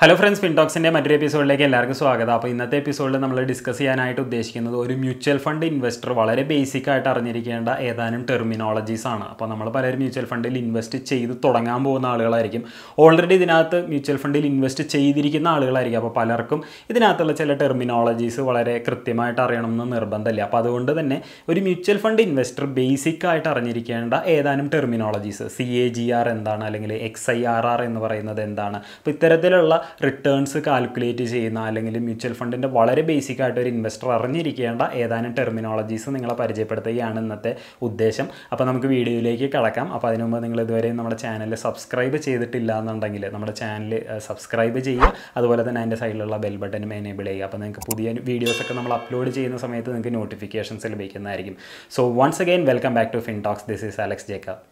hello friends ഫിൻടോക്സിൻ്റെ മറ്റൊരു എപ്പിസോഡിലേക്ക് എല്ലാവർക്കും സ്വാഗതം അപ്പോൾ ഇന്നത്തെ എപ്പിസോഡിൽ നമ്മൾ ഡിസ്കസ് ചെയ്യാനായിട്ട് ഉദ്ദേശിക്കുന്നത് ഒരു മ്യൂച്വൽ ഫണ്ട് ഇൻവെസ്റ്റർ വളരെ ബേസിക് ആയിട്ട് അറിഞ്ഞിരിക്കേണ്ട ഏതാനും ടെർമിനോളജീസ് ആണ് അപ്പോൾ നമ്മൾ പലരും മ്യൂച്വൽ ഫണ്ടിൽ ഇൻവെസ്റ്റ് ചെയ്ത് തുടങ്ങാൻ പോകുന്ന ആളുകളായിരിക്കും ഓൾറെഡി ഇതിനകത്ത് മ്യൂച്വൽ ഫണ്ടിൽ ഇൻവെസ്റ്റ് ചെയ്തിരിക്കുന്ന ആളുകളായിരിക്കും അപ്പോൾ പലർക്കും ഇതിനകത്തുള്ള ചില ടെർമിനോളജീസ് വളരെ കൃത്യമായിട്ട് അറിയണമെന്ന് നിർബന്ധമില്ല അപ്പോൾ അതുകൊണ്ട് തന്നെ ഒരു മ്യൂച്വൽ ഫണ്ട് ഇൻവെസ്റ്റർ ബേസിക് ആയിട്ട് അറിഞ്ഞിരിക്കേണ്ട ഏതാനും terminologies C A G R എന്താണ് അല്ലെങ്കിൽ എക്സ് ഐ ആർ ആർ എന്ന് പറയുന്നത് എന്താണ് അപ്പോൾ ഇത്തരത്തിലുള്ള റിട്ടേൺസ് കാൽക്കുലേറ്റ് ചെയ്യുന്ന അല്ലെങ്കിൽ മ്യൂച്വൽ ഫണ്ടിൻ്റെ വളരെ ബേസിക് ആയിട്ട് ഒരു ഇൻവെസ്റ്റർ അറിഞ്ഞിരിക്കേണ്ട ഏതാനും ടെർമിനോളജീസ് നിങ്ങളെ പരിചയപ്പെടുത്തുകയാണ് ഇന്നത്തെ ഉദ്ദേശം അപ്പോൾ നമുക്ക് വീഡിയോയിലേക്ക് കിടക്കാം അപ്പോൾ അതിനുമുമ്പ് നിങ്ങൾ ഇതുവരെ നമ്മുടെ ചാനൽ സബ്സ്ക്രൈബ് ചെയ്തിട്ടില്ല എന്നുണ്ടെങ്കിൽ നമ്മുടെ ചാനൽ സബ്സ്ക്രൈബ് ചെയ്യുക അതുപോലെ തന്നെ അതിൻ്റെ സൈഡിലുള്ള ബെൽ ബട്ടനും എനേബിൾ ചെയ്യുക അപ്പോൾ നിങ്ങൾക്ക് പുതിയ വീഡിയോസൊക്കെ നമ്മൾ അപ്ലോഡ് ചെയ്യുന്ന സമയത്ത് നിങ്ങൾക്ക് നോട്ടിഫിക്കേഷൻസ് ലഭിക്കുന്നതായിരിക്കും so once again welcome back to Fintalks this is Alex Jacob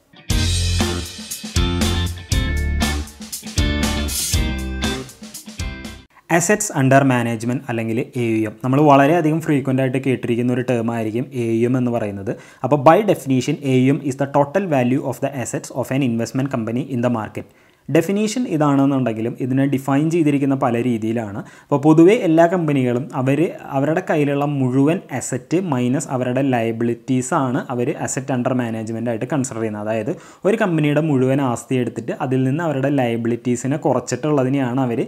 assets under management അല്ലെങ്കിൽ എ യു എം നമ്മൾ വളരെയധികം ഫ്രീക്വൻ്റ് ആയിട്ട് കേട്ടിരിക്കുന്ന ഒരു ടേം ആയിരിക്കും എ യു എം എന്ന് പറയുന്നത് അപ്പോൾ by definition A U M is the total value of the assets of an investment company in the market definition ഇതാണെന്നുണ്ടെങ്കിലും ഇതിനെ ഡിഫൈൻ ചെയ്തിരിക്കുന്ന പല രീതിയിലാണ് അപ്പോൾ പൊതുവേ എല്ലാ കമ്പനികളും അവർ അവരുടെ കയ്യിലുള്ള മുഴുവൻ അസറ്റ് മൈനസ് അവരുടെ ലയബിലിറ്റീസാണ് ആണ് അവർ അസറ്റ് അണ്ടർ മാനേജ്മെൻ്റ് ആയിട്ട് കൺസിഡർ ചെയ്യുന്നത് അതായത് ഒരു കമ്പനിയുടെ മുഴുവൻ ആസ്തി എടുത്തിട്ട് അതിൽ നിന്ന് അവരുടെ ലയബിലിറ്റീസിനെ കുറച്ചിട്ടുള്ളതിനെയാണ് അവർ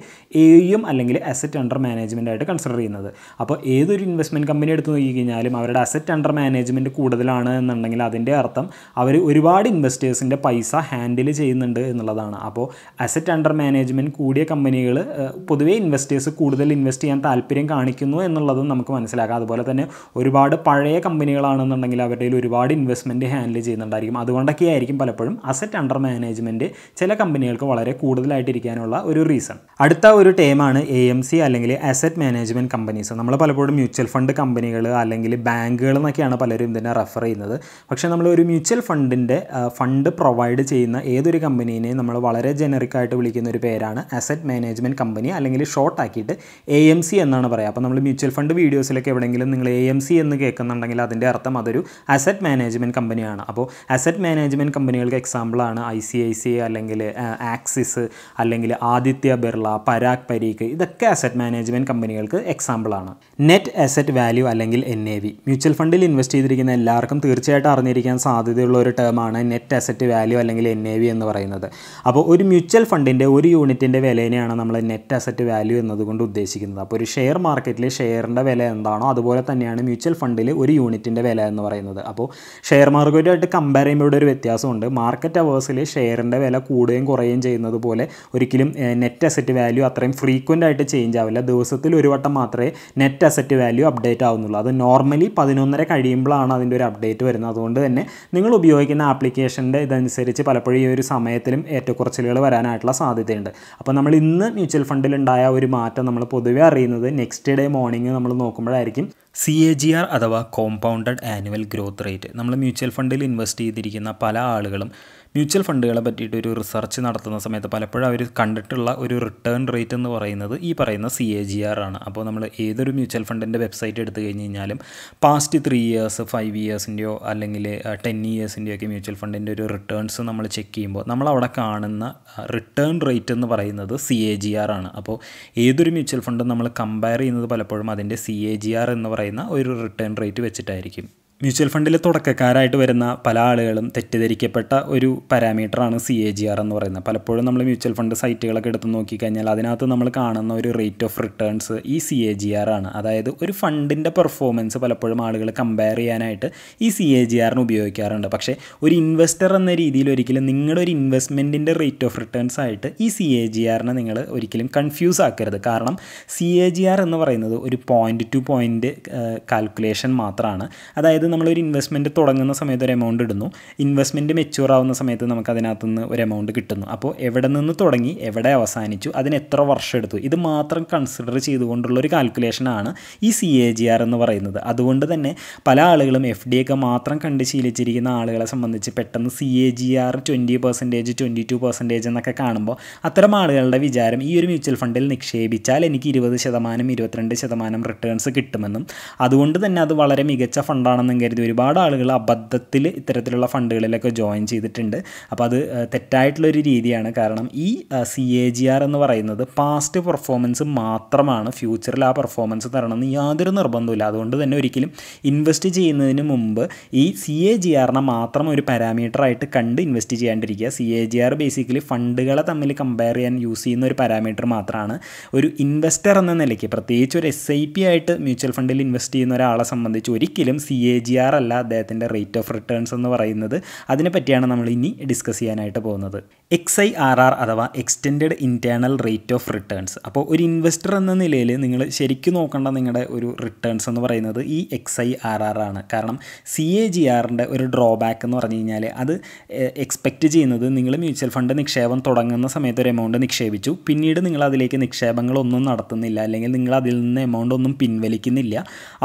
എ യും അല്ലെങ്കിൽ അസറ്റ് അണ്ടർ മാനേജ്മെൻ്റ് ആയിട്ട് കൺസിഡർ ചെയ്യുന്നത് അപ്പോൾ ഏതൊരു ഇൻവെസ്റ്റ്മെൻറ്റ് കമ്പനി എടുത്ത് നോക്കിക്കഴിഞ്ഞാലും അവരുടെ അസറ്റ് അണ്ടർ മാനേജ്മെൻറ്റ് കൂടുതലാണ് എന്നുണ്ടെങ്കിൽ അതിൻ്റെ അർത്ഥം അവർ ഒരുപാട് ഇൻവെസ്റ്റേഴ്സിൻ്റെ പൈസ ഹാൻഡിൽ ചെയ്യുന്നുണ്ട് എന്നുള്ളതാണ് അപ്പോൾ അസറ്റ് അണ്ടർ മാനേജ്മെൻറ്റ് കൂടിയ കമ്പനികൾ പൊതുവേ ഇൻവെസ്റ്റേഴ്സ് കൂടുതൽ ഇൻവെസ്റ്റ് ചെയ്യാൻ താല്പര്യം കാണിക്കുന്നു എന്നുള്ളതും നമുക്ക് മനസ്സിലാക്കാം അതുപോലെ തന്നെ ഒരുപാട് പഴയ കമ്പനികളാണെന്നുണ്ടെങ്കിൽ അവരുടെ ഒരുപാട് ഇൻവെസ്റ്റ്മെൻറ്റ് ഹാൻഡിൽ ചെയ്യുന്നുണ്ടായിരിക്കും അതുകൊണ്ടൊക്കെ ആയിരിക്കും പലപ്പോഴും അസറ്റ് അണ്ടർ മാനേജ്മെൻറ്റ് ചില കമ്പനികൾക്ക് വളരെ കൂടുതലായിട്ടിരിക്കാനുള്ള ഒരു റീസൺ അടുത്ത ഒരു ടേമാണ് എ എം സി അല്ലെങ്കിൽ അസറ്റ് മാനേജ്മെൻറ്റ് കമ്പനീസ് നമ്മൾ പലപ്പോഴും മ്യൂച്വൽ ഫണ്ട് കമ്പനികൾ അല്ലെങ്കിൽ ബാങ്കുകൾ എന്നൊക്കെയാണ് പലരും ഇതിനെ റെഫർ ചെയ്യുന്നത് പക്ഷേ നമ്മൾ ഒരു മ്യൂച്വൽ ഫണ്ടിൻ്റെ ഫണ്ട് പ്രൊവൈഡ് ചെയ്യുന്ന ഏതൊരു കമ്പനീനെയും നമ്മൾ വളരെ ആയിട്ട് വിളിക്കുന്ന ഒരു പേരാണ് അസറ്റ് മാനേജ്മെൻറ്റ് കമ്പനി അല്ലെങ്കിൽ ഷോർട്ട് ആക്കിയിട്ട് എ എം സി എന്നാണ് പറയുക അപ്പോൾ നമ്മൾ മ്യൂച്വൽ ഫണ്ട് വീഡിയോസിലൊക്കെ എവിടെയെങ്കിലും നിങ്ങൾ എ എം സി എന്ന് കേൾക്കുന്നുണ്ടെങ്കിൽ അതിൻ്റെ അർത്ഥം അതൊരു അസറ്റ് മാനേജ്മെൻറ്റ് കമ്പനിയാണ് അപ്പോൾ അസറ്റ് മാനേജ്മെൻറ്റ് കമ്പനികൾക്ക് എക്സാമ്പിളാണ് ഐ സി ഐ സി അല്ലെങ്കിൽ ആക്സിസ് അല്ലെങ്കിൽ ആദിത്യ ബിർള പരാഗ് പരീഖ് ഇതൊക്കെ അസറ്റ് മാനേജ്മെൻറ്റ് കമ്പനികൾക്ക് എക്സാമ്പിളാണ് നെറ്റ് അസറ്റ് വാല്യൂ അല്ലെങ്കിൽ എൻ എ വി മ്യൂച്വൽ ഫണ്ടിൽ ഇൻവെസ്റ്റ് ചെയ്തിരിക്കുന്ന എല്ലാവർക്കും തീർച്ചയായിട്ടും അറിഞ്ഞിരിക്കാൻ സാധ്യതയുള്ള ഒരു ടേമാണ് നെറ്റ് അസറ്റ് വാല്യൂ അല്ലെങ്കിൽ എൻ എ വി എന്ന് പറയുന്നത് അപ്പോൾ ഒരു മ്യൂച്വൽ ഫണ്ടിൻ്റെ ഒരു യൂണിറ്റിൻ്റെ വിലേനെയാണ് നമ്മൾ നെറ്റ് അസറ്റ് വാല്യൂ എന്നതുകൊണ്ട് ഉദ്ദേശിക്കുന്നത് അപ്പോൾ ഒരു ഷെയർ മാർക്കറ്റിൽ ഷെയറിൻ്റെ വില എന്താണോ അതുപോലെ തന്നെയാണ് മ്യൂച്വൽ ഫണ്ടിൽ ഒരു യൂണിറ്റിൻ്റെ വില എന്ന് പറയുന്നത് അപ്പോൾ ഷെയർ മാർക്കറ്റുമായിട്ട് കമ്പയർ ചെയ്യുമ്പോൾ ഇവിടെ ഒരു വ്യത്യാസമുണ്ട് മാർക്കറ്റ് അവേഴ്സിൽ ഷെയറിൻ്റെ വില കൂടുകയും കുറയുകയും ചെയ്യുന്നത് പോലെ ഒരിക്കലും നെറ്റ് അസറ്റ് വാല്യൂ അത്രയും ഫ്രീക്വൻ്റ് ആയിട്ട് ചേഞ്ച് ആവില്ല ദിവസത്തിൽ ഒരു വട്ടം മാത്രമേ നെറ്റ് അസറ്റ് വാല്യൂ അപ്ഡേറ്റ് ആവുന്നുള്ളൂ അത് നോർമലി പതിനൊന്നര കഴിയുമ്പോഴാണ് അതിൻ്റെ ഒരു അപ്ഡേറ്റ് വരുന്നത് അതുകൊണ്ട് തന്നെ നിങ്ങൾ ഉപയോഗിക്കുന്ന ആപ്ലിക്കേഷൻ്റെ ഇതനുസരിച്ച് പലപ്പോഴും ഈ ഒരു സമയത്തിലും ഏറ്റക്കുറച്ചിലുകൾ വരാനായിട്ടുള്ള സാധ്യതയുണ്ട് അപ്പോൾ നമ്മൾ ഇന്ന് മ്യൂച്വൽ ഫണ്ടിൽ ഉണ്ടായ ഒരു മാറ്റം നമ്മൾ പൊതുവെ അറിയുന്നത് നെക്സ്റ്റ് ഡേ മോർണിംഗ് നമ്മൾ നോക്കുമ്പോഴായിരിക്കും സി എ ജി ആർ അഥവാ കോമ്പൗണ്ടഡ് ആനുവൽ ഗ്രോത്ത് റേറ്റ് നമ്മൾ മ്യൂച്വൽ ഫണ്ടിൽ ഇൻവെസ്റ്റ് ചെയ്തിരിക്കുന്ന പല ആളുകളും മ്യൂച്വൽ ഫണ്ടുകളെ പറ്റിയിട്ട് ഒരു റിസർച്ച് നടത്തുന്ന സമയത്ത് പലപ്പോഴും അവർ കണ്ടിട്ടുള്ള ഒരു റിട്ടേൺ റേറ്റ് എന്ന് പറയുന്നത് ഈ പറയുന്ന സി എ ജി ആർ ആണ് അപ്പോൾ നമ്മൾ ഏതൊരു മ്യൂച്വൽ ഫണ്ടിൻ്റെ വെബ്സൈറ്റ് എടുത്തു കഴിഞ്ഞ് കഴിഞ്ഞാലും പാസ്റ്റ് ത്രീ ഇയേഴ്സ് ഫൈവ് ഇയേഴ്സിൻ്റെയോ അല്ലെങ്കിൽ ടെൻ ഇയേഴ്സിൻ്റെയോ ഒക്കെ മ്യൂച്വൽ ഫണ്ടിൻ്റെ ഒരു റിട്ടേൺസ് നമ്മൾ ചെക്ക് ചെയ്യുമ്പോൾ നമ്മൾ അവിടെ കാണുന്ന റിട്ടേൺ റേറ്റ് എന്ന് പറയുന്നത് സി എ ജി ആർ ആണ് അപ്പോൾ ഏതൊരു മ്യൂച്വൽ ഫണ്ടും നമ്മൾ കമ്പയർ ചെയ്യുന്നത് പലപ്പോഴും അതിൻ്റെ സി എ ജി ആർ എന്ന് പറയുന്ന ഒരു റിട്ടേൺ റേറ്റ് വെച്ചിട്ടായിരിക്കും മ്യൂച്വൽ ഫണ്ടിൽ തുടക്കക്കാരായിട്ട് വരുന്ന പല ആളുകളും തെറ്റിദ്ധരിക്കപ്പെട്ട ഒരു പാരാമീറ്ററാണ് സി എ ജി ആർ എന്ന് പറയുന്നത് പലപ്പോഴും നമ്മൾ മ്യൂച്വൽ ഫണ്ട് സൈറ്റുകളൊക്കെ എടുത്ത് നോക്കിക്കഴിഞ്ഞാൽ അതിനകത്ത് നമ്മൾ കാണുന്ന ഒരു റേറ്റ് ഓഫ് റിട്ടേൺസ് ഈ സി എ ജി ആർ ആണ് അതായത് ഒരു ഫണ്ടിൻ്റെ പെർഫോമൻസ് പലപ്പോഴും ആളുകൾ കമ്പയർ ചെയ്യാനായിട്ട് ഈ സി എ ജി ആറിന് ഉപയോഗിക്കാറുണ്ട് പക്ഷേ ഒരു ഇൻവെസ്റ്റർ എന്ന രീതിയിൽ ഒരിക്കലും നിങ്ങളുടെ ഒരു ഇൻവെസ്റ്റ്മെൻറ്റിൻ്റെ റേറ്റ് ഓഫ് റിട്ടേൺസ് ആയിട്ട് ഈ സി എ ജി ആറിനെ നിങ്ങൾ ഒരിക്കലും കൺഫ്യൂസ് ആക്കരുത് കാരണം സി എ ജി ആർ എന്ന് പറയുന്നത് ഒരു പോയിൻറ്റ് ടു പോയിൻറ്റ് കാൽക്കുലേഷൻ മാത്രമാണ് അതായത് നമ്മളൊരു ഇൻവെസ്റ്റ്മെൻറ്റ് തുടങ്ങുന്ന സമയത്ത് ഒരു എമൗണ്ട് ഇടുന്നു ഇൻവെസ്റ്റ്മെൻറ്റ് മെച്ചൂർ ആവുന്ന സമയത്ത് നമുക്ക് അതിനകത്ത് നിന്ന് ഒരു എമൗണ്ട് കിട്ടുന്നു അപ്പോൾ എവിടെ നിന്ന് തുടങ്ങി എവിടെ അവസാനിച്ചു അതിന് എത്ര വർഷം എടുത്തു ഇത് മാത്രം കൺസിഡർ ചെയ്തുകൊണ്ടുള്ള ഒരു കാൽക്കുലേഷനാണ് ഈ സി എ ജി ആർ എന്ന് പറയുന്നത് അതുകൊണ്ട് തന്നെ പല ആളുകളും എഫ് ഡി ഒക്കെ മാത്രം കണ്ട് ശീലിച്ചിരിക്കുന്ന ആളുകളെ സംബന്ധിച്ച് പെട്ടെന്ന് C A G R twenty percentage twenty two percentage എന്നൊക്കെ കാണുമ്പോൾ അത്തരം ആളുകളുടെ വിചാരം ഈ ഒരു മ്യൂച്വൽ ഫണ്ടിൽ നിക്ഷേപിച്ചാൽ എനിക്ക് ഇരുപത് ശതമാനം ഇരുപത്തിരണ്ട് ശതമാനം റിട്ടേൺസ് കിട്ടുമെന്നും അതുകൊണ്ട് തന്നെ അത് വളരെ മികച്ച ഫണ്ടാണെന്ന് ആണെന്നും കരുതി ഒരുപാട് ആളുകൾ അബദ്ധത്തിൽ ഇത്തരത്തിലുള്ള ഫണ്ടുകളിലൊക്കെ ജോയിൻ ചെയ്തിട്ടുണ്ട് അപ്പോൾ അത് തെറ്റായിട്ടുള്ളൊരു രീതിയാണ് കാരണം ഈ സി എ ജി ആർ എന്ന് പറയുന്നത് പാസ്റ്റ് പെർഫോമൻസ് മാത്രമാണ് ഫ്യൂച്ചറിൽ ആ പെർഫോമൻസ് തരണമെന്ന് യാതൊരു നിർബന്ധമില്ല അതുകൊണ്ട് തന്നെ ഒരിക്കലും ഇൻവെസ്റ്റ് ചെയ്യുന്നതിന് മുമ്പ് ഈ സി എ ജി ആറിനെ മാത്രം ഒരു പാരാമീറ്ററായിട്ട് കണ്ട് ഇൻവെസ്റ്റ് ചെയ്യാണ്ടിരിക്കുക C A G R basically ഫണ്ടുകളെ തമ്മിൽ കമ്പയർ ചെയ്യാൻ യൂസ് ചെയ്യുന്ന ഒരു പാരാമീറ്റർ മാത്രമാണ് ഒരു ഇൻവെസ്റ്റർ എന്ന നിലയ്ക്ക് പ്രത്യേകിച്ച് ഒരു എസ് ഐ പി ആയിട്ട് മ്യൂച്വൽ ഫണ്ടിൽ ഇൻവെസ്റ്റ് ചെയ്യുന്ന ഒരാളെ സംബന്ധിച്ച് ഒരിക്കലും സി എ ജി ആർ അല്ല അദ്ദേഹത്തിൻ്റെ റേറ്റ് ഓഫ് റിട്ടേൺസ് എന്ന് പറയുന്നത് അതിനെപ്പറ്റിയാണ് നമ്മൾ ഇനി ഡിസ്കസ് ചെയ്യാനായിട്ട് പോകുന്നത് എക്സ് ഐ ആർ ആർ അഥവാ extend internal rate of returns അപ്പോൾ ഒരു ഇൻവെസ്റ്റർ എന്ന നിലയിൽ നിങ്ങൾ ശരിക്കും നോക്കേണ്ട നിങ്ങളുടെ ഒരു റിട്ടേൺസ് എന്ന് പറയുന്നത് ഈ എക്സ് ഐ ആർ ആർ ആണ് കാരണം സി എ ജി ആറിൻ്റെ ഒരു ഡ്രോബാക്ക് എന്ന് പറഞ്ഞു കഴിഞ്ഞാൽ അത് എക്സ്പെക്റ്റ് ചെയ്യുന്നത് നിങ്ങൾ മ്യൂച്വൽ ഫണ്ട് നിക്ഷേപം തുടങ്ങുന്ന സമയത്ത് ഒരു എമൗണ്ട് നിക്ഷേപിച്ചു പിന്നീട് നിങ്ങൾ അതിലേക്ക് നിക്ഷേപങ്ങളൊന്നും നടത്തുന്നില്ല അല്ലെങ്കിൽ നിങ്ങൾ അതിൽ നിന്ന് എമൗണ്ട് ഒന്നും പിൻവലിക്കുന്നില്ല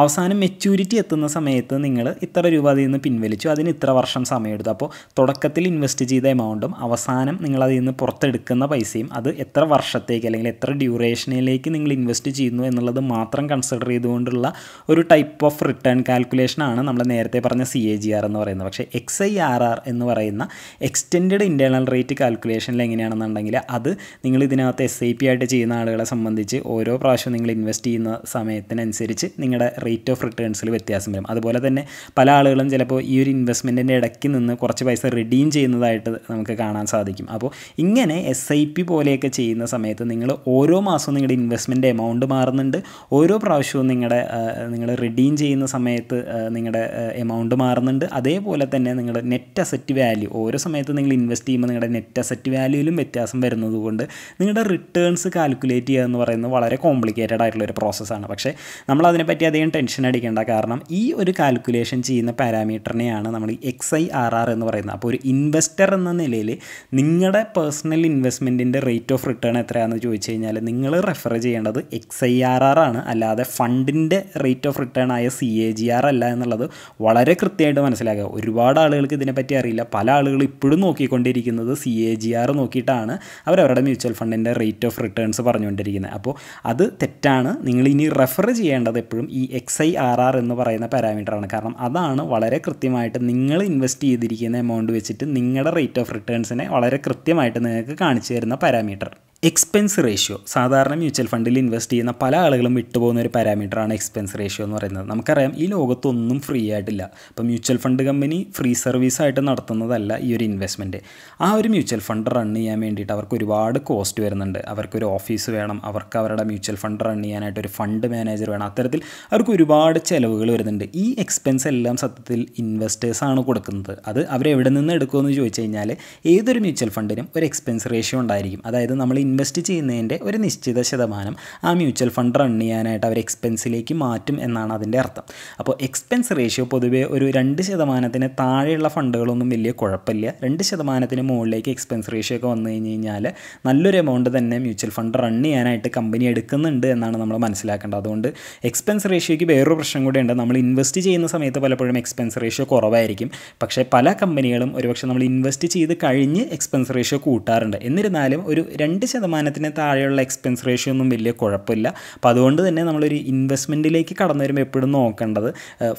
അവസാനം മെച്യൂരിറ്റി എത്തുന്ന സമയത്ത് നിങ്ങൾ ഇത്ര രൂപ അതിൽ നിന്ന് പിൻവലിച്ചു അതിന് ഇത്ര വർഷം സമയമെടുത്തു അപ്പോൾ തുടക്കത്തിൽ ഇൻവെസ്റ്റ് ചെയ്ത എമൗണ്ടും അവസാനം നിങ്ങൾ അതിൽ നിന്ന് പുറത്തെടുക്കുന്ന പൈസയും അത് എത്ര വർഷത്തേക്ക് അല്ലെങ്കിൽ എത്ര ഡ്യൂറേഷനിലേക്ക് നിങ്ങൾ ഇൻവെസ്റ്റ് ചെയ്യുന്നു എന്നുള്ളത് മാത്രം കൺസിഡർ ചെയ്തുകൊണ്ടുള്ള ഒരു ടൈപ്പ് ഓഫ് റിട്ടേൺ കാൽക്കുലേഷനാണ് നമ്മൾ നേരത്തെ പറഞ്ഞ സി എ ജി ആർ എന്ന് പറയുന്നത് പക്ഷേ എക്സ് ഐ ആർ ആർ എന്ന് പറയുന്ന എക്സ്റ്റെൻഡ് ഇൻറ്റേർണൽ റേറ്റ് കാൽക്കുലേഷനിൽ എങ്ങനെയാണെന്നുണ്ടെങ്കിൽ അത് നിങ്ങൾ ഇതിനകത്ത് എസ് ഐ പി ആയിട്ട് ചെയ്യുന്ന ആളുകളെ സംബന്ധിച്ച് ഓരോ പ്രാവശ്യം നിങ്ങൾ ഇൻവെസ്റ്റ് ചെയ്യുന്ന സമയത്തിനനുസരിച്ച് നിങ്ങളുടെ റേറ്റ് ഓഫ് റിട്ടേൺസിൽ വ്യത്യാസം വരും അതുപോലെ തന്നെ തന്നെ പല ആളുകളും ചിലപ്പോൾ ഈ ഒരു ഇൻവെസ്റ്റ്മെൻറ്റിൻ്റെ ഇടയ്ക്ക് നിന്ന് കുറച്ച് പൈസ റിഡീം ചെയ്യുന്നതായിട്ട് നമുക്ക് കാണാൻ സാധിക്കും അപ്പോൾ ഇങ്ങനെ എസ് ഐ പി പോലെയൊക്കെ ചെയ്യുന്ന സമയത്ത് നിങ്ങൾ ഓരോ മാസവും നിങ്ങളുടെ ഇൻവെസ്റ്റ്മെൻറ്റ് എമൗണ്ട് മാറുന്നുണ്ട് ഓരോ പ്രാവശ്യവും നിങ്ങളുടെ നിങ്ങൾ റിഡീം ചെയ്യുന്ന സമയത്ത് നിങ്ങളുടെ എമൗണ്ട് മാറുന്നുണ്ട് അതേപോലെ തന്നെ നിങ്ങളുടെ നെറ്റ് അസറ്റ് വാല്യൂ ഓരോ സമയത്ത് നിങ്ങൾ ഇൻവെസ്റ്റ് ചെയ്യുമ്പോൾ നിങ്ങളുടെ നെറ്റ് അസറ്റ് വാല്യൂയിലും വ്യത്യാസം വരുന്നത് കൊണ്ട് നിങ്ങളുടെ റിട്ടേൺസ് കാൽക്കുലേറ്റ് ചെയ്യുക എന്ന് പറയുന്നത് വളരെ കോംപ്ലിക്കേറ്റഡ് ആയിട്ടുള്ള ഒരു പ്രോസസ്സാണ് പക്ഷേ നമ്മൾ അതിനെപ്പറ്റി അധികം ടെൻഷൻ അടിക്കേണ്ട കാരണം ഈ ഒരു കാൽക്കുലേറ്റ് കാൽക്കുലേഷൻ ചെയ്യുന്ന പാരാമീറ്ററിനെയാണ് നമ്മൾ എക്സ് ഐ ആർ ആർ എന്ന് പറയുന്നത് അപ്പോൾ ഒരു ഇൻവെസ്റ്റർ എന്ന നിലയിൽ നിങ്ങളുടെ പേഴ്സണൽ ഇൻവെസ്റ്റ്മെൻറ്റിൻ്റെ റേറ്റ് ഓഫ് റിട്ടേൺ എത്രയാണെന്ന് ചോദിച്ചു കഴിഞ്ഞാൽ നിങ്ങൾ റെഫർ ചെയ്യേണ്ടത് എക്സ് ഐ ആർ ആർ ആണ് അല്ലാതെ ഫണ്ടിൻ്റെ റേറ്റ് ഓഫ് റിട്ടേൺ ആയ സി എ ജി ആർ അല്ല എന്നുള്ളത് വളരെ കൃത്യമായിട്ട് മനസ്സിലാക്കുക ഒരുപാട് ആളുകൾക്ക് ഇതിനെപ്പറ്റി അറിയില്ല പല ആളുകൾ ഇപ്പോഴും നോക്കിക്കൊണ്ടിരിക്കുന്നത് സി എ ജി ആർ നോക്കിയിട്ടാണ് അവരവരുടെ മ്യൂച്വൽ ഫണ്ടിൻ്റെ റേറ്റ് ഓഫ് റിട്ടേൺസ് പറഞ്ഞുകൊണ്ടിരിക്കുന്നത് അപ്പോൾ അത് തെറ്റാണ് നിങ്ങൾ ഇനി റെഫർ ചെയ്യേണ്ടത് എപ്പോഴും ഈ എക്സ് ഐ ആർ ആർ എന്ന് പറയുന്ന പാരാമീറ്ററാണ് കാരണം അതാണ് വളരെ കൃത്യമായിട്ട് നിങ്ങൾ ഇൻവെസ്റ്റ് ചെയ്തിരിക്കുന്ന എമൗണ്ട് വെച്ചിട്ട് നിങ്ങളുടെ റേറ്റ് ഓഫ് റിട്ടേൺസിനെ വളരെ കൃത്യമായിട്ട് നിങ്ങൾക്ക് കാണിച്ചു തരുന്ന പാരാമീറ്റർ എക്സ്പെൻസ് റേഷ്യോ സാധാരണ മ്യൂച്വൽ ഫണ്ടിൽ ഇൻവെസ്റ്റ് ചെയ്യുന്ന പല ആളുകളും വിട്ടുപോകുന്ന ഒരു പാരാമീറ്ററാണ് എക്സ്പെൻസ് റേഷ്യോ എന്ന് പറയുന്നത് നമുക്കറിയാം ഈ ലോകത്തൊന്നും ഫ്രീ ആയിട്ടില്ല അപ്പോൾ mutual fund company free service ആയിട്ട് നടത്തുന്നതല്ല ഈ ഒരു ഇൻവെസ്റ്റ്മെൻറ്റ് ആ ഒരു മ്യൂച്വൽ ഫണ്ട് റൺ ചെയ്യാൻ വേണ്ടിയിട്ട് അവർക്ക് ഒരുപാട് കോസ്റ്റ് വരുന്നുണ്ട് അവർക്കൊരു ഓഫീസ് വേണം അവർക്ക് അവരുടെ മ്യൂച്വൽ ഫണ്ട് റൺ ചെയ്യാനായിട്ട് ഒരു ഫണ്ട് മാനേജർ വേണം അത്തരത്തിൽ അവർക്ക് ഒരുപാട് ചിലവുകൾ വരുന്നുണ്ട് ഈ എക്സ്പെൻസ് എല്ലാം സത്യത്തിൽ ഇൻവെസ്റ്റേഴ്സാണ് കൊടുക്കുന്നത് അത് അവരെവിടെ നിന്ന് എടുക്കുമെന്ന് ചോദിച്ചു കഴിഞ്ഞാൽ ഏതൊരു മ്യൂച്വൽ ഫണ്ടിനും ഒരു എക്സ്പെൻസ് റേഷ്യോ ഉണ്ടായിരിക്കും അതായത് നമ്മൾ ഇൻവെസ്റ്റ് ചെയ്യുന്നതിൻ്റെ ഒരു നിശ്ചിത ശതമാനം ആ മ്യൂച്വൽ ഫണ്ട് റൺ ചെയ്യാനായിട്ട് അവർ എക്സ്പെൻസിലേക്ക് മാറ്റും എന്നാണ് അതിൻ്റെ അർത്ഥം അപ്പോൾ എക്സ്പെൻസ് റേഷ്യോ പൊതുവേ ഒരു രണ്ട് ശതമാനത്തിന് താഴെയുള്ള ഫണ്ടുകളൊന്നും വലിയ കുഴപ്പമില്ല രണ്ട് ശതമാനത്തിന് മുകളിലേക്ക് എക്സ്പെൻസ് റേഷ്യോ ഒക്കെ വന്നു കഴിഞ്ഞ് കഴിഞ്ഞാൽ നല്ലൊരു എമൗണ്ട് തന്നെ മ്യൂച്വൽ ഫണ്ട് റൺ ചെയ്യാനായിട്ട് കമ്പനി എടുക്കുന്നുണ്ട് എന്നാണ് നമ്മൾ മനസ്സിലാക്കേണ്ടത് അതുകൊണ്ട് എക്സ്പെൻസ് റേഷ്യോയ്ക്ക് വേറൊരു പ്രശ്നം കൂടിയുണ്ട് നമ്മൾ ഇൻവെസ്റ്റ് ചെയ്യുന്ന സമയത്ത് പലപ്പോഴും എക്സ്പെൻസ് റേഷ്യോ കുറവായിരിക്കും പക്ഷേ പല കമ്പനികളും ഒരുപക്ഷെ നമ്മൾ ഇൻവെസ്റ്റ് ചെയ്ത് കഴിഞ്ഞ് എക്സ്പെൻസ് റേഷ്യോ കൂട്ടാറുണ്ട് എന്നിരുന്നാലും ഒരു രണ്ട് ശതമാനത്തിന് താഴെയുള്ള എക്സ്പെൻസ് റേഷ്യോ ഒന്നും വലിയ കുഴപ്പമില്ല അപ്പം അതുകൊണ്ട് തന്നെ നമ്മളൊരു ഇൻവെസ്റ്റ്മെൻറ്റിലേക്ക് കടന്നു വരുമ്പോൾ എപ്പോഴും നോക്കേണ്ടത്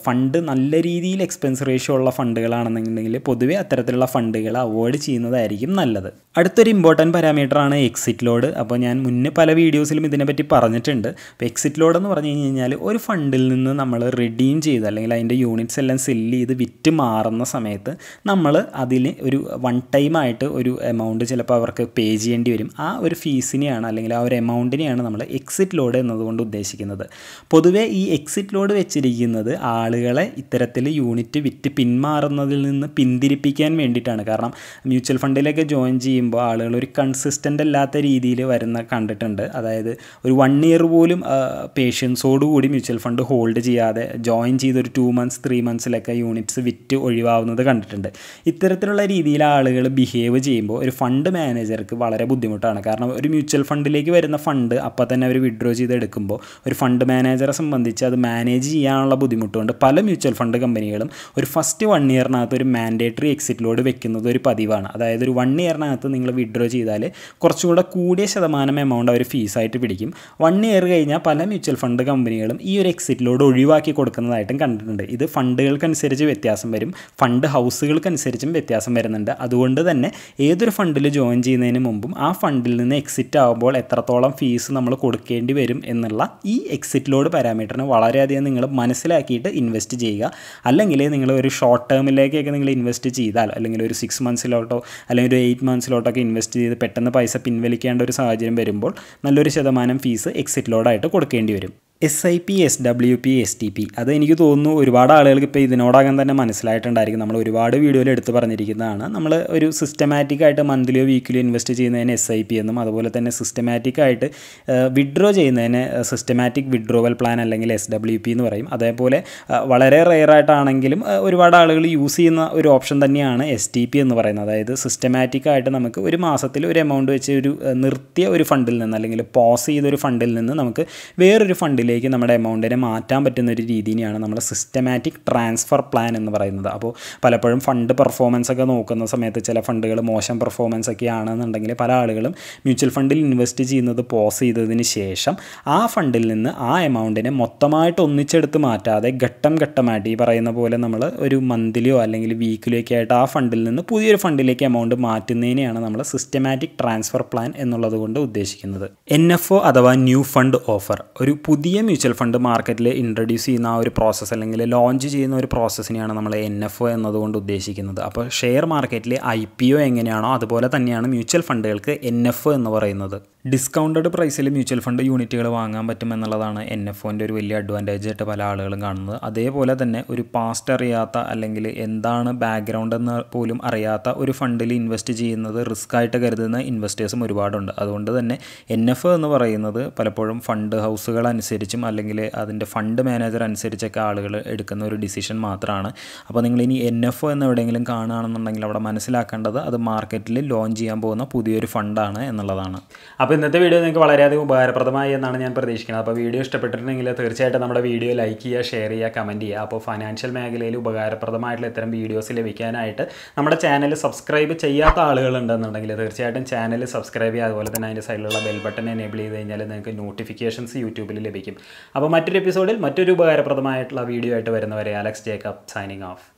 ഫണ്ട് നല്ല രീതിയിൽ എക്സ്പെൻസ് റേഷ്യോ ഉള്ള ഫണ്ടുകളാണെന്നുണ്ടെങ്കിൽ പൊതുവേ അത്തരത്തിലുള്ള ഫണ്ടുകൾ അവോയ്ഡ് ചെയ്യുന്നതായിരിക്കും നല്ലത് അടുത്തൊരു ഇമ്പോർട്ടൻറ്റ് പാരാമീറ്ററാണ് എക്സിറ്റ് ലോഡ് അപ്പോൾ ഞാൻ മുന്നേ പല വീഡിയോസിലും ഇതിനെപ്പറ്റി പറഞ്ഞിട്ടുണ്ട് അപ്പോൾ എക്സിറ്റ് ലോഡ് എന്ന് പറഞ്ഞു കഴിഞ്ഞാൽ ഒരു ഫണ്ടിൽ നിന്ന് നമ്മൾ റിഡീം ചെയ്ത് അല്ലെങ്കിൽ അതിൻ്റെ യൂണിറ്റ്സ് എല്ലാം സെല്ല് ചെയ്ത് വിറ്റ് മാറുന്ന സമയത്ത് നമ്മൾ അതിന് ഒരു വൺ ടൈം ആയിട്ട് ഒരു എമൗണ്ട് ചിലപ്പോൾ അവർക്ക് പേ ചെയ്യേണ്ടി വരും ആ ഒരു ഒരു ഫീസിനെയാണ് അല്ലെങ്കിൽ ആ ഒരു എമൗണ്ടിനെയാണ് നമ്മൾ എക്സിറ്റ് ലോഡ് എന്നതുകൊണ്ട് ഉദ്ദേശിക്കുന്നത് പൊതുവേ ഈ എക്സിറ്റ് ലോഡ് വെച്ചിരിക്കുന്നത് ആളുകളെ ഇത്തരത്തിൽ യൂണിറ്റ് വിറ്റ് പിന്മാറുന്നതിൽ നിന്ന് പിന്തിരിപ്പിക്കാൻ വേണ്ടിയിട്ടാണ് കാരണം മ്യൂച്വൽ ഫണ്ടിലൊക്കെ ജോയിൻ ചെയ്യുമ്പോൾ ആളുകൾ ഒരു കൺസിസ്റ്റൻ്റ് അല്ലാത്ത രീതിയിൽ വരുന്ന കണ്ടിട്ടുണ്ട് അതായത് ഒരു വൺ ഇയർ പോലും പേഷ്യൻസോടുകൂടി മ്യൂച്വൽ ഫണ്ട് ഹോൾഡ് ചെയ്യാതെ ജോയിൻ ചെയ്ത് ഒരു ടു മന്ത്സ് ത്രീ മന്ത്സിലൊക്കെ യൂണിറ്റ്സ് വിറ്റ് ഒഴിവാവുന്നത് കണ്ടിട്ടുണ്ട് ഇത്തരത്തിലുള്ള രീതിയിൽ ആളുകൾ ബിഹേവ് ചെയ്യുമ്പോൾ ഒരു ഫണ്ട് മാനേജർക്ക് വളരെ ബുദ്ധിമുട്ടാണ് കാരണം ഒരു മ്യൂച്വൽ ഫണ്ടിലേക്ക് വരുന്ന ഫണ്ട് അപ്പം തന്നെ അവർ വിഡ്രോ ചെയ്ത് എടുക്കുമ്പോൾ ഒരു ഫണ്ട് മാനേജറെ സംബന്ധിച്ച് അത് മാനേജ് ചെയ്യാനുള്ള ബുദ്ധിമുട്ടുണ്ട് പല മ്യൂച്വൽ ഫണ്ട് കമ്പനികളും ഒരു ഫസ്റ്റ് വൺ ഇയറിനകത്ത് ഒരു മാൻഡേറ്ററി എക്സിറ്റ് ലോഡ് വെക്കുന്നത് ഒരു പതിവാണ് അതായത് ഒരു വൺ ഇയറിനകത്ത് നിങ്ങൾ വിഡ്രോ ചെയ്താൽ കുറച്ചുകൂടെ കൂടിയ ശതമാനം എമൗണ്ട് അവർ ഫീസായിട്ട് പിടിക്കും വൺ ഇയർ കഴിഞ്ഞാൽ പല മ്യൂച്വൽ ഫണ്ട് കമ്പനികളും ഈ ഒരു എക്സിറ്റ് ലോഡ് ഒഴിവാക്കി കൊടുക്കുന്നതായിട്ടും കണ്ടിട്ടുണ്ട് ഇത് ഫണ്ടുകൾക്കനുസരിച്ച് വ്യത്യാസം വരും ഫണ്ട് ഹൗസുകൾക്കനുസരിച്ചും വ്യത്യാസം വരുന്നുണ്ട് അതുകൊണ്ട് തന്നെ ഏതൊരു ഫണ്ടിൽ ജോയിൻ ചെയ്യുന്നതിന് മുമ്പും ആ ഫണ്ടിൽ നിന്ന് എക്സിറ്റ് ആകുമ്പോൾ എത്രത്തോളം ഫീസ് നമ്മൾ കൊടുക്കേണ്ടി വരും എന്നുള്ള ഈ എക്സിറ്റ് ലോഡ് പാരാമീറ്ററിന് വളരെയധികം നിങ്ങൾ മനസ്സിലാക്കിയിട്ട് ഇൻവെസ്റ്റ് ചെയ്യുക അല്ലെങ്കിൽ നിങ്ങൾ ഒരു ഷോർട്ട് ടേമിലേക്കൊക്കെ നിങ്ങൾ ഇൻവെസ്റ്റ് ചെയ്താൽ അല്ലെങ്കിൽ ഒരു സിക്സ് മന്ത്സിലോട്ടോ അല്ലെങ്കിൽ ഒരു എയ്റ്റ് മന്ത്സിലോട്ടൊക്കെ ഇൻവെസ്റ്റ് ചെയ്ത് പെട്ടെന്ന് പൈസ പിൻവലിക്കേണ്ട ഒരു സാഹചര്യം വരുമ്പോൾ നല്ലൊരു ശതമാനം ഫീസ് എക്സിറ്റ് ലോഡായിട്ട് കൊടുക്കേണ്ടി വരും S I P S W P S T P അത് എനിക്ക് തോന്നുന്നു ഒരുപാട് ആളുകൾക്ക് ഇപ്പോൾ ഇതിനോടകം തന്നെ മനസ്സിലായിട്ടുണ്ടായിരിക്കും നമ്മൾ ഒരുപാട് വീഡിയോയിൽ എടുത്ത് പറഞ്ഞിരിക്കുന്നതാണ് നമ്മൾ ഒരു സിസ്റ്റമാറ്റിക് ആയിട്ട് മന്ത്ലിയോ വീക്കിലിയോ ഇൻവെസ്റ്റ് ചെയ്യുന്നതിന് എസ് ഐ പി എന്നും അതുപോലെ തന്നെ സിസ്റ്റമാറ്റിക് ആയിട്ട് വിഡ്രോ ചെയ്യുന്നതിന് സിസ്റ്റമാറ്റിക് വിഡ്രോവൽ പ്ലാൻ അല്ലെങ്കിൽ എസ് ഡബ്ല്യു പി എന്ന് പറയും അതേപോലെ വളരെ റെയറായിട്ടാണെങ്കിലും ഒരുപാട് ആളുകൾ യൂസ് ചെയ്യുന്ന ഒരു ഓപ്ഷൻ തന്നെയാണ് എസ് ടി പി എന്ന് പറയുന്നത് അതായത് സിസ്റ്റമാറ്റിക് ആയിട്ട് നമുക്ക് ഒരു മാസത്തിൽ ഒരു എമൗണ്ട് വെച്ച് ഒരു നിർത്തിയ ഒരു ഫണ്ടിൽ നിന്ന് അല്ലെങ്കിൽ പോസ് ചെയ്ത ഒരു ഫണ്ടിൽ നിന്ന് നമുക്ക് വേറൊരു ഫണ്ടിൽ അക്കൗണ്ടിലേക്ക് നമ്മുടെ എമൗണ്ടിനെ മാറ്റാൻ പറ്റുന്ന ഒരു രീതിയാണ് നമ്മുടെ സിസ്റ്റമാറ്റിക് ട്രാൻസ്ഫർ പ്ലാൻ എന്ന് പറയുന്നത് അപ്പോൾ പലപ്പോഴും ഫണ്ട് പെർഫോമൻസ് ഒക്കെ നോക്കുന്ന സമയത്ത് ചില ഫണ്ടുകൾ മോശം പെർഫോമൻസ് ഒക്കെ ആണെന്നുണ്ടെങ്കിൽ പല ആളുകളും മ്യൂച്വൽ ഫണ്ടിൽ ഇൻവെസ്റ്റ് ചെയ്യുന്നത് പോസ് ചെയ്തതിന് ശേഷം ആ ഫണ്ടിൽ നിന്ന് ആ എമൗണ്ടിനെ മൊത്തമായിട്ട് ഒന്നിച്ചെടുത്ത് മാറ്റാതെ ഘട്ടം ഘട്ടമായിട്ട് ഈ പറയുന്ന പോലെ നമ്മൾ ഒരു മന്ത്ലിയോ അല്ലെങ്കിൽ വീക്കിലോ ഒക്കെ ആയിട്ട് ആ ഫണ്ടിൽ നിന്ന് പുതിയൊരു ഫണ്ടിലേക്ക് എമൗണ്ട് മാറ്റുന്നതിനെയാണ് നമ്മൾ സിസ്റ്റമാറ്റിക് ട്രാൻസ്ഫർ പ്ലാൻ എന്നുള്ളത് കൊണ്ട് ഉദ്ദേശിക്കുന്നത് എൻ എഫ് ഒ അഥവാ ന്യൂ ഫണ്ട് ഓഫർ ഒരു പുതിയ പുതിയ മ്യൂച്വൽ ഫണ്ട് മാർക്കറ്റിൽ ഇൻട്രൊഡ്യൂസ് ചെയ്യുന്ന ആ ഒരു പ്രോസസ്സ് അല്ലെങ്കിൽ ലോഞ്ച് ചെയ്യുന്ന ഒരു പ്രോസസ്സിനെയാണ് നമ്മൾ എൻ എഫ് ഒ എന്നതുകൊണ്ട് ഉദ്ദേശിക്കുന്നത് അപ്പോൾ ഷെയർ മാർക്കറ്റിലെ ഐ പി ഒ എങ്ങനെയാണോ അതുപോലെ തന്നെയാണ് മ്യൂച്വൽ ഫണ്ടുകൾക്ക് എൻ എഫ് ഒ എന്ന് പറയുന്നത് ഡിസ്കൗണ്ടഡ് പ്രൈസിൽ മ്യൂച്വൽ ഫണ്ട് യൂണിറ്റുകൾ വാങ്ങാൻ പറ്റുമെന്നുള്ളതാണ് എൻ എഫ് ഒൻ്റെ ഒരു വലിയ അഡ്വാൻറ്റേജ് ആയിട്ട് പല ആളുകളും കാണുന്നത് അതേപോലെ തന്നെ ഒരു പാസ്റ്റ് അറിയാത്ത അല്ലെങ്കിൽ എന്താണ് ബാക്ക്ഗ്രൗണ്ട് എന്ന് പോലും അറിയാത്ത ഒരു ഫണ്ടിൽ ഇൻവെസ്റ്റ് ചെയ്യുന്നത് റിസ്ക് ആയിട്ട് കരുതുന്ന ഇൻവെസ്റ്റേഴ്സും ഒരുപാടുണ്ട് അതുകൊണ്ട് തന്നെ എൻ എഫ് എന്ന് പറയുന്നത് പലപ്പോഴും ഫണ്ട് ഹൗസുകൾ അനുസരിച്ചും അല്ലെങ്കിൽ അതിൻ്റെ ഫണ്ട് മാനേജർ അനുസരിച്ചൊക്കെ ആളുകൾ എടുക്കുന്ന ഒരു ഡിസിഷൻ മാത്രമാണ് അപ്പോൾ നിങ്ങൾ ഇനി എൻ എഫ് എന്ന് എവിടെയെങ്കിലും കാണുകയാണെന്നുണ്ടെങ്കിൽ അവിടെ മനസ്സിലാക്കേണ്ടത് അത് മാർക്കറ്റിൽ ലോഞ്ച് ചെയ്യാൻ പോകുന്ന പുതിയൊരു ഫണ്ടാണ് എന്നുള്ളതാണ് അപ്പോൾ അപ്പോൾ ഇന്നത്തെ വീഡിയോ നിങ്ങൾക്ക് വളരെയധികം ഉപകാരപ്രദമായി എന്നാണ് ഞാൻ പ്രതീക്ഷിക്കുന്നത് അപ്പോൾ വീഡിയോ ഇഷ്ടപ്പെട്ടിട്ടുണ്ടെങ്കിൽ തീർച്ചയായിട്ടും നമ്മുടെ വീഡിയോ ലൈക്ക് ചെയ്യുക ഷെയർ ചെയ്യുക കമൻറ്റ് ചെയ്യുക അപ്പോൾ ഫൈനാൻഷ്യൽ മേഖലയിൽ ഉപകാരപ്രദമായിട്ടുള്ള ഇത്തരം വീഡിയോസ് ലഭിക്കാനായിട്ട് നമ്മുടെ ചാനൽ സബ്സ്ക്രൈബ് ചെയ്യാത്ത ആളുകളുണ്ടെന്നുണ്ടെങ്കിൽ തീർച്ചയായിട്ടും ചാനൽ സബ്സ്ക്രൈബ് ചെയ്യുക അതുപോലെ തന്നെ അതിൻ്റെ സൈഡിലുള്ള ബെൽ ബട്ടൺ എനേബിൾ ചെയ്ത് കഴിഞ്ഞാൽ നിങ്ങൾക്ക് നോട്ടിഫിക്കേഷൻസ് യൂട്യൂബിൽ ലഭിക്കും അപ്പോൾ മറ്റൊരു എപ്പിസോഡിൽ മറ്റൊരു ഉപകാരപ്രദമായിട്ടുള്ള വീഡിയോ ആയിട്ട് വരുന്നവരെ അലക്സ് ജേക്കബ് സൈനിങ് ഓഫ്